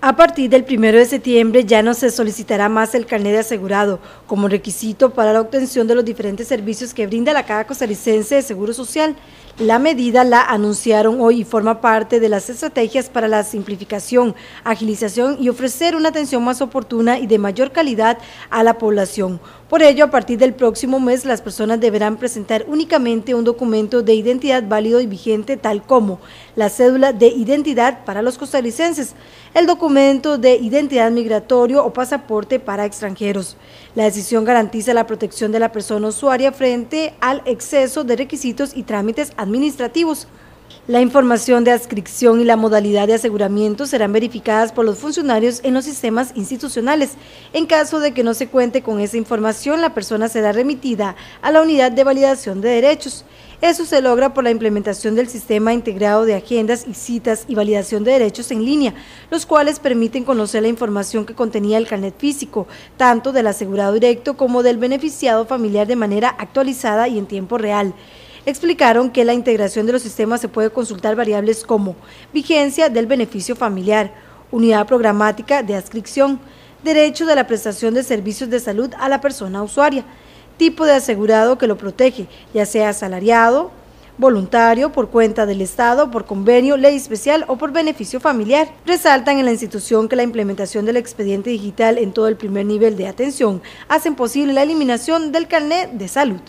A partir del 1 de septiembre ya no se solicitará más el carnet de asegurado como requisito para la obtención de los diferentes servicios que brinda la Caja Costarricense de Seguro Social. La medida la anunciaron hoy y forma parte de las estrategias para la simplificación, agilización y ofrecer una atención más oportuna y de mayor calidad a la población. Por ello, a partir del próximo mes, las personas deberán presentar únicamente un documento de identidad válido y vigente, tal como la cédula de identidad para los costarricenses, el documento de identidad migratorio o pasaporte para extranjeros. La decisión garantiza la protección de la persona usuaria frente al exceso de requisitos y trámites administrativos administrativos. La información de adscripción y la modalidad de aseguramiento serán verificadas por los funcionarios en los sistemas institucionales. En caso de que no se cuente con esa información, la persona será remitida a la unidad de validación de derechos. Eso se logra por la implementación del sistema integrado de agendas y citas y validación de derechos en línea, los cuales permiten conocer la información que contenía el carnet físico, tanto del asegurado directo como del beneficiado familiar de manera actualizada y en tiempo real explicaron que la integración de los sistemas se puede consultar variables como vigencia del beneficio familiar, unidad programática de adscripción, derecho de la prestación de servicios de salud a la persona usuaria, tipo de asegurado que lo protege, ya sea asalariado, voluntario, por cuenta del Estado, por convenio, ley especial o por beneficio familiar. Resaltan en la institución que la implementación del expediente digital en todo el primer nivel de atención hacen posible la eliminación del carnet de salud.